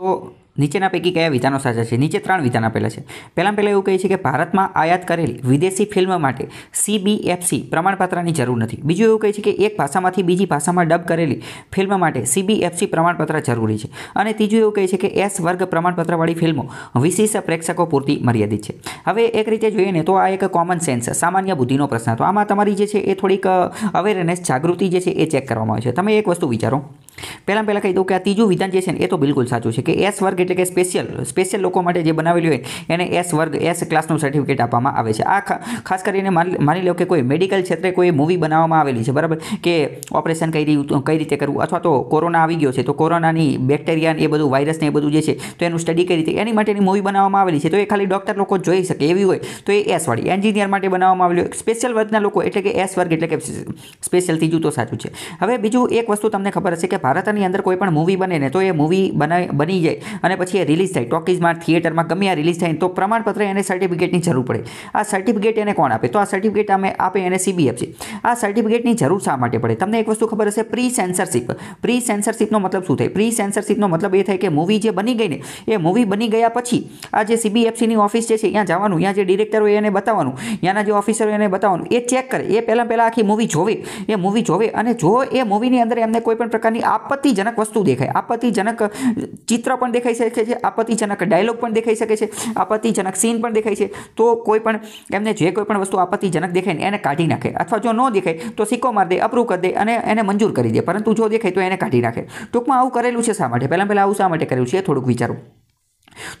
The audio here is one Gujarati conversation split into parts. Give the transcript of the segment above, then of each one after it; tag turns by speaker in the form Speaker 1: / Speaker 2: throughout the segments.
Speaker 1: તો નીચેના પૈકી કયા વિધાનો સાચા છે નીચે ત્રણ વિધાન આપેલા છે પહેલાં પહેલાં એવું કહે છે કે ભારતમાં આયાત કરેલી વિદેશી ફિલ્મ માટે સીબીએફસી પ્રમાણપત્રની જરૂર નથી બીજું એવું કહે છે કે એક ભાષામાંથી બીજી ભાષામાં ડબ કરેલી ફિલ્મ માટે સીબીએફસી પ્રમાણપત્ર જરૂરી છે અને ત્રીજું એવું કહે છે કે એસ વર્ગ પ્રમાણપત્રવાળી ફિલ્મો વિશેષ પ્રેક્ષકો પૂરતી મર્યાદિત છે હવે એક રીતે જોઈએ ને તો આ એક કોમન સેન્સ સામાન્ય બુદ્ધિનો પ્રશ્ન તો આમાં તમારી જે છે એ થોડીક અવેરનેસ જાગૃતિ જે છે એ ચેક કરવામાં આવે છે તમે એક વસ્તુ વિચારો પહેલાં પહેલાં કહી દઉં કે આ ત્રીજું વિધાન જે છે ને એ તો બિલકુલ સાચું છે કે એસ વર્ગ એટલે કે સ્પેશિયલ સ્પેશિયલ લોકો માટે જે બનાવેલી હોય એને એસ વર્ગ એસ ક્લાસનું સર્ટિફિકેટ આપવામાં આવે છે આ ખાસ કરીને માની લો કે કોઈ મેડિકલ ક્ષેત્રે કોઈ મૂવી બનાવવામાં આવેલી છે બરાબર કે ઓપરેશન કઈ રહ્યું કઈ રીતે કરવું અથવા તો કોરોના આવી ગયો છે તો કોરોનાની બેક્ટેરિયા એ બધું વાયરસ ને એ બધું જે છે તો એનું સ્ટડી કઈ રીતે એની માટેની મૂવી બનાવવામાં આવેલી છે તો એ ખાલી ડૉક્ટર લોકો જોઈ શકે એવી હોય તો એ એસવાળી એન્જિનિયર માટે બનાવવામાં આવેલું સ્પેશિયલ વર્ગના લોકો એટલે કે એસ વર્ગ એટલે કે સ્પેશિયલ ત્રીજું તો સાચું છે હવે બીજું એક વસ્તુ તમને ખબર હશે કે ભારત અને થિયેટરની અંદર કોઈ પણ મૂવી બને ને તો એ મૂવી બનાવી બની જાય અને પછી એ રિલીઝ થાય ટોકીઝમાં થિયેટરમાં ગમે આ રિલીઝ થાય તો પ્રમાણપત્ર એને સર્ટિફિકેટની જરૂર પડે આ સર્ટિફિકેટ એને કોણ આપે તો આ સર્ટિફિકેટ અમે આપે એને સીબી આપશે આ સર્ટિફિકેટની જરૂર શા માટે પડે તમને એક વસ્તુ ખબર હશે પ્રી સેન્સરશિપ પ્રી સેન્સરશિપનો મતલબ શું થાય પ્રી સેન્સરશિપનો મતલબ એ થાય કે મૂવી જે બની ગઈ ને એ મૂવી બની ગયા પછી આ જે સીબીએફસીની ઓફિસ જે છે ત્યાં જવાનું ત્યાં જે ડિરેક્ટર હોય એને બતાવવાનું ત્યાંના જે ઓફિસર હોય એને બતાવવાનું એ ચેક કરે એ પહેલાં પહેલાં આખી મૂવી જોવે એ મૂવી જોવે અને જો એ મૂવીની અંદર એમને કોઈ પણ પ્રકારની આપત્તિ આપત્તિજનક વસ્તુ દેખાય આપત્તિજનક ચિત્ર પણ દેખાઈ શકે છે આપત્તિજનક ડાયલોગ પણ દેખાઈ શકે છે આપત્તિજનક સીન પણ દેખાય છે તો કોઈ પણ એમને જે કોઈ પણ વસ્તુ આપત્તિજનક દેખાય ને એને કાઢી નાખે અથવા જો ન દેખાય તો સિક્કો મારી દે અપ્રૂવ કરી દે અને એને મંજૂર કરી દે પરંતુ જો દેખાય તો એને કાઢી નાખે ટૂંકમાં આવું કરેલું છે શા માટે પહેલાં પહેલાં આવું શા માટે કરેલું છે થોડુંક વિચારો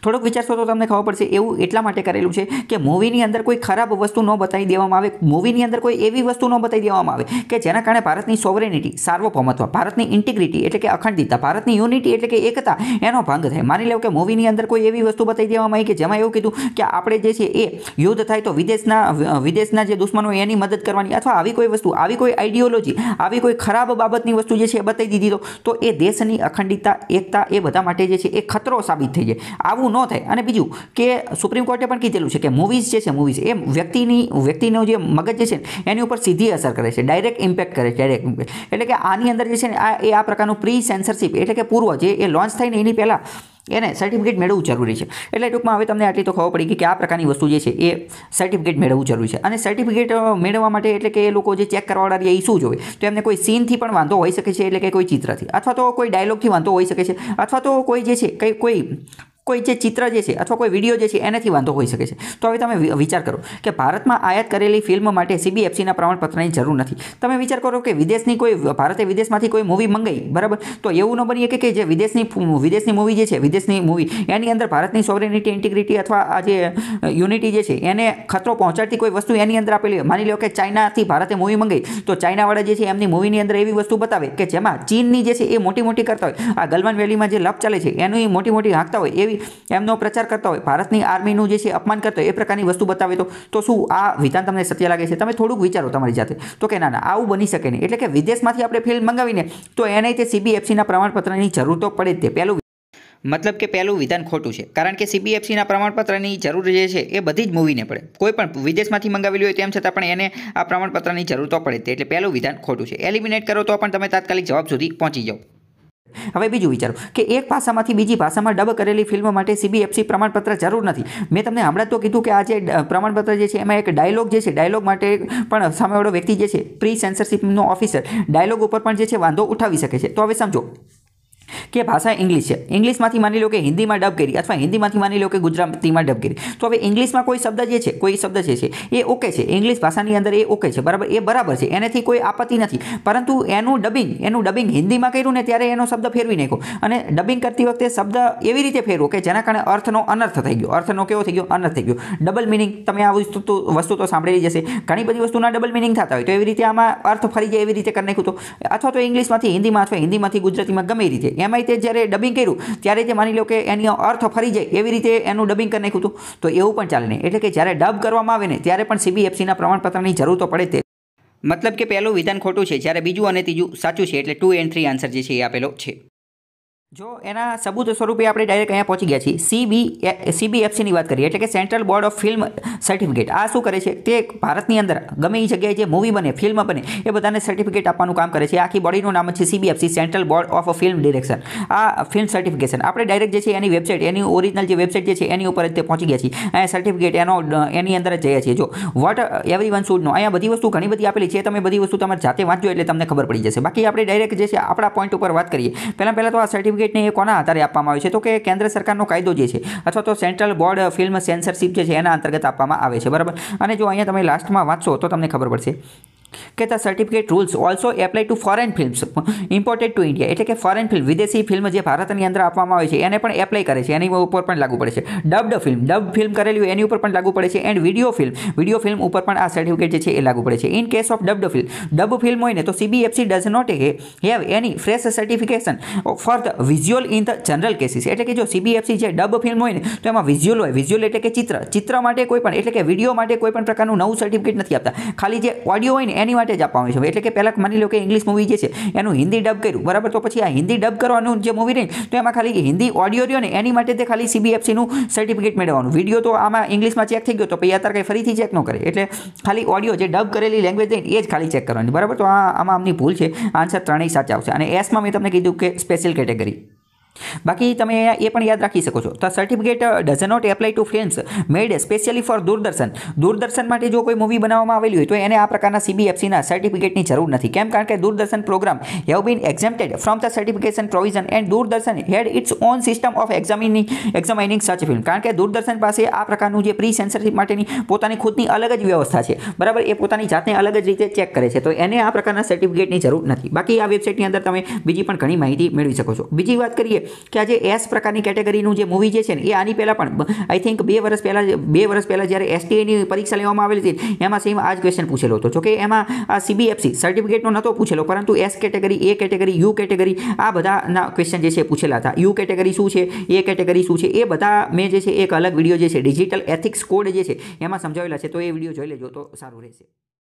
Speaker 1: થોડોક વિચારશો તો તમને ખબર પડશે એવું એટલા માટે કરેલું છે કે મૂવીની અંદર કોઈ ખરાબ વસ્તુ ન બતાવી દેવામાં આવે મૂવીની અંદર કોઈ એવી વસ્તુ ન બતાવી દેવામાં આવે કે જેના કારણે ભારતની સોવરેનિટી સાર્વભૌમત્વ ભારતની ઇન્ટિગ્રિટી એટલે કે અખંડિતતા ભારતની યુનિટી એટલે કે એકતા એનો ભંગ થાય માની લો કે મૂવીની અંદર કોઈ એવી વસ્તુ બતાવી દેવામાં આવી કે જેમાં એવું કીધું કે આપણે જે છે એ યુદ્ધ થાય તો વિદેશના વિદેશના જે દુશ્મનો એની મદદ કરવાની અથવા આવી કોઈ વસ્તુ આવી કોઈ આઈડિયોલોજી આવી કોઈ ખરાબ બાબતની વસ્તુ જે છે એ બતાવી દીધી તો એ દેશની અખંડિતતા એકતા એ બધા માટે જે છે એ ખતરો સાબિત થઈ જાય આવું ન થાય અને બીજું કે સુપ્રીમ કોર્ટે પણ કીધેલું છે કે મૂવીઝ જે છે મૂવીઝ એ વ્યક્તિની વ્યક્તિનો જે મગજ જે છે એની ઉપર સીધી અસર કરે છે ડાયરેક્ટ ઇમ્પેક્ટ કરે છે ડાયરેક્ટ ઇમ્પેક્ટ એટલે કે આની અંદર જે છે ને આ એ આ પ્રકારનું પ્રી સેન્સરશિપ એટલે કે પૂર્વ જે એ લોન્ચ થઈને એની પહેલાં એને સર્ટિફિકેટ મેળવવું જરૂરી છે એટલે ટૂંકમાં હવે તમને આટલી તો ખબર પડી ગઈ કે આ પ્રકારની વસ્તુ જે છે એ સર્ટિફિકેટ મેળવવું જરૂરી છે અને સર્ટિફિકેટ મેળવવા માટે એટલે કે એ લોકો જે ચેક કરવાવાળા રહ્યા એ શું જોવે તો એમને કોઈ સીનથી પણ વાંધો હોઈ શકે છે એટલે કે કોઈ ચિત્રથી અથવા તો કોઈ ડાયલોગથી વાંધો હોઈ શકે છે અથવા તો કોઈ જે છે કંઈ કોઈ કોઈ જે ચિત્ર જે છે અથવા કોઈ વિડીયો જે છે એનાથી વાંધો હોઈ શકે છે તો હવે તમે વિચાર કરો કે ભારતમાં આયાત કરેલી ફિલ્મ માટે સીબીએફસીના પ્રમાણપત્રની જરૂર નથી તમે વિચાર કરો કે વિદેશની કોઈ ભારતે વિદેશમાંથી કોઈ મૂવી મંગાઈ બરાબર તો એવું ન બનીએ શકે કે જે વિદેશની વિદેશની મૂવી જે છે વિદેશની મૂવી એની અંદર ભારતની સોવરેનિટી ઇન્ટિગ્રિટી અથવા આ જે યુનિટી જે છે એને ખતરો પહોંચાડતી કોઈ વસ્તુ એની અંદર આપેલી માની લો કે ચાઇનાથી ભારતે મૂવી મંગાઈ તો ચાઇનાવાળા જે છે એમની મૂવીની અંદર એવી વસ્તુ બતાવે કે જેમાં ચીનની જે છે એ મોટી મોટી કરતા હોય આ ગલવાન વેલીમાં જે લપ ચાલે છે એનું મોટી મોટી હાંકતા હોય એવી કરી એમનો પ્રચાર કરતા હોય ભારતની આર્મીનું જે છે અપમાન કરતા હોય એ પ્રકારની વસ્તુ બતાવે તો તો શું આ વિધાન તમને સત્ય લાગે છે તમે થોડુંક વિચારો તમારી જાતે તો કે ના ના આવું બની શકે નહીં એટલે કે વિદેશમાંથી આપણે ફિલ્મ મંગાવીને તો એને તે સીબીએફસીના પ્રમાણપત્રની જરૂર તો પડે જ તે પહેલું મતલબ કે પહેલું વિધાન ખોટું છે કારણ કે સીબીએફસીના પ્રમાણપત્રની જરૂર જે છે એ બધી જ મૂવીને પડે કોઈ પણ વિદેશમાંથી મંગાવેલી હોય તેમ છતાં પણ એને આ પ્રમાણપત્રની જરૂર તો પડે એટલે પહેલું વિધાન ખોટું છે એલિમિનેટ કરો તો પણ તમે તાત્કાલિક જવાબ સુધી પહોંચી જાઓ હવે બીજું વિચારો કે એક ભાષામાંથી બીજી ભાષામાં ડબ કરેલી ફિલ્મ માટે સીબીએફસી પ્રમાણપત્ર જરૂર નથી મેં તમને હમણાં તો કીધું કે આ જે પ્રમાણપત્ર જે છે એમાં એક ડાયલોગ જે છે ડાયલોગ માટે પણ સામેવાળો વ્યક્તિ જે છે પ્રી સેન્સરશીપનો ઓફિસર ડાયલોગ ઉપર પણ જે છે વાંધો ઉઠાવી શકે છે તો હવે સમજો કે ભાષા ઇંગ્લિશ છે ઇંગ્લિશમાંથી માની લો કે હિન્દીમાં ડબ કરી અથવા હિન્દીમાંથી માની લો કે ગુજરાતીમાં ડબ કરી તો હવે ઇંગ્લિશમાં કોઈ શબ્દ જે છે કોઈ શબ્દ જે છે એ ઓકે છે ઇંગ્લિશ ભાષાની અંદર એ ઓકે છે બરાબર એ બરાબર છે એનાથી કોઈ આપત્તિ નથી પરંતુ એનું ડબિંગ એનું ડબિંગ હિન્દીમાં કર્યું ને ત્યારે એનો શબ્દ ફેરવી નાખ્યો અને ડબિંગ કરતી વખતે શબ્દ એવી રીતે ફેરવો કે જેના કારણે અર્થનો અનર્થ થઈ ગયો અર્થનો કેવો થઈ ગયો અનર્થ થઈ ગયો ડબલ મિનિંગ તમે આ વસ્તુ તો વસ્તુ તો સાંભળેલી જશે ઘણી બધી વસ્તુના ડબલ મિનિંગ થતા હોય તો એવી રીતે આમાં અર્થ ફરી જાય એવી રીતે કરી નાખ્યું તો અથવા તો ઇંગ્લિશમાંથી હિન્દીમાં અથવા હિન્દીમાંથી ગુજરાતીમાં ગમે રીતે એમાંય તે જ્યારે ડબિંગ કર્યું ત્યારે જે માની લો કે એની અર્થ ફરી જાય એવી રીતે એનું ડબિંગ કરી નાખ્યું હતું તો એવું પણ ચાલે નહીં એટલે કે જ્યારે ડબ કરવામાં આવે ને ત્યારે પણ સીબીએફસીના પ્રમાણપત્રની જરૂર તો પડે તે મતલબ કે પહેલું વિધાન ખોટું છે જ્યારે બીજું અને ત્રીજું સાચું છે એટલે ટુ એન્ડ થ્રી આન્સર જે છે એ આપેલો છે જો એના સબૂત સ્વરૂપે આપણે ડાયરેક્ટ અહીંયા પહોંચી ગયા છીએ સીબી સીબીએફસીની વાત કરીએ એટલે કે central board of film certificate આ શું કરે છે તે ભારતની અંદર ગમે એ જગ્યાએ જે મૂવી બને ફિલ્મ બને એ બધાને સર્ટિફિકેટ આપવાનું કામ કરે છે આખી બોડીનું નામ છે CBFC central board of film direction આ ફિલ્મ સર્ટિફિકેશન આપણે ડાયરેક્ટ જે છે એની વેબસાઇટ એની ઓરિજિનલ જે વેબસાઇટ જે છે એની ઉપર જ તે પહોંચી ગયા છીએ અહીંયા સર્ટિફિકેટ એનો એની અંદર જ જઈએ છીએ જો what everyone should know અહીંયા બધી વસ્તુ ઘણી બધી આપેલી છે તમે બધી વસ્તુ તમારે જાતે વાંચજો એટલે તમને ખબર પડી જશે બાકી આપણે ડાયરેક્ટ જે છે આપણા પોઈન્ટ ઉપર વાત કરીએ પહેલાં પહેલાં તો આ સર્ટિફિકેટ સર્ટિફિકેટને એ કોના આધારે આપવામાં આવે છે તો કે કેન્દ્ર સરકારનો કાયદો જે છે અથવા તો સેન્ટ્રલ બોર્ડ ફિલ્મ સેન્સરશિપ જે છે એના અંતર્ગત આપવામાં આવે છે બરાબર અને જો અહીંયા તમે લાસ્ટમાં વાંચશો તો તમને ખબર પડશે કે the certificate rules also apply to foreign films imported to India એટલે કે ફોરેન ફિલ્મ વિદેશી ફિલ્મ જે ભારતની અંદર આપવામાં આવે છે એને પણ એપ્લાય કરે છે એની ઉપર પણ લાગુ પડે છે ડબડ ફિલ્મ ડબ ફિલ્મ કરેલી હોય એની ઉપર પણ લાગુ પડે છે and video film video film ઉપર પણ આ સર્ટિફિકેટ જે છે એ લાગુ પડે છે in case of dubbed film dub film હોય ને તો CBFC does not have any fresh certification for the visual in the general cases એટલે કે જો સીબીએફસી જે ડબ ફિલ્મ હોય ને તો એમાં વિઝ્યુઅલ હોય વિઝ્યુઅલ એટલે કે ચિત્ર ચિત્ર માટે કોઈ પણ એટલે કે વિડીયો માટે કોઈ પણ પ્રકારનું નવું સર્ટિફિકેટ નથી આપતા ખાલી જે ઓડિયો હોય ને એની માટે જ આપવામાં આવ્યું છે એટલે કે પહેલાં માની લો કે ઇંગ્લિશ મૂવી જે છે એનું હિન્દી ડબ કર્યું બરાબર તો પછી આ હિન્દી ડબ કરવાનું જે મૂવી રહી તો એમાં ખાલી હિન્દી ઓડિયો રહ્યો ને એની માટે તે ખાલી સીબીએફસીનું સર્ટિફિકેટ મેળવવાનું વિડીયો તો આમાં ઇંગ્લિશમાં ચેક થઈ ગયો તો પછી અત્યારે કંઈ ફરીથી ચેક ન કરે એટલે ખાલી ઓડિયો જે ડબ કરેલી લેંગ્વેજ દઈને એ જ ખાલી ચેક કરવાની બરાબર તો આ આમાં આમની ભૂલ છે આન્સર ત્રણેય સાચા આવશે અને એસમાં મેં તમને કીધું કે સ્પેશિયલ કેટેગરી બાકી તમે એ પણ યાદ રાખી શકો છો તો certificate does not apply to films made specially for Doordarshan Doordarshan માટે જો કોઈ મૂવી બનાવવામાં આવેલી હોય તો એને આ પ્રકારના સીબીએફસીના સર્ટિફિકેટની જરૂર નથી કેમ કારણ કે Doordarshan program have been exempted from the certification provision and Doordarshan had its own system of examining examining such film કારણ કે દૂરદર્શન પાસે આ પ્રકારનું જે પ્રી સેન્સરશિપ માટેની પોતાની ખુદની અલગ જ વ્યવસ્થા છે બરાબર એ પોતાની જાતને અલગ જ રીતે ચેક કરે છે તો એને આ પ્રકારના સર્ટિફિકેટની જરૂર નથી બાકી આ વેબસાઇટની અંદર તમે બીજી પણ ઘણી માહિતી મેળવી શકો છો બીજી વાત કરીએ કે આજે એસ પ્રકારની કેટેગરીનું જે મૂવી જે છે ને એ આની પહેલાં પણ આઈ થિંક બે વર્ષ પહેલાં બે વર્ષ પહેલાં જ્યારે એસટીએની પરીક્ષા લેવામાં આવેલી હતી એમાં સેમ આ જ ક્વેશ્ચન પૂછેલો હતો જોકે એમાં આ સીબીએફસી સર્ટિફિકેટનો નહોતો પૂછેલો પરંતુ S category A category U category આ બધાના ક્વેશ્ચન જે છે પૂછેલા હતા યુ કેટેગરી શું છે એ કેટેગરી શું છે એ બધા મેં જે છે એક અલગ વિડીયો જે છે ડિજિટલ એથિક્સ કોડ જે છે એમાં સમજાવેલા છે તો એ વિડીયો જોઈ લેજો તો સારું રહેશે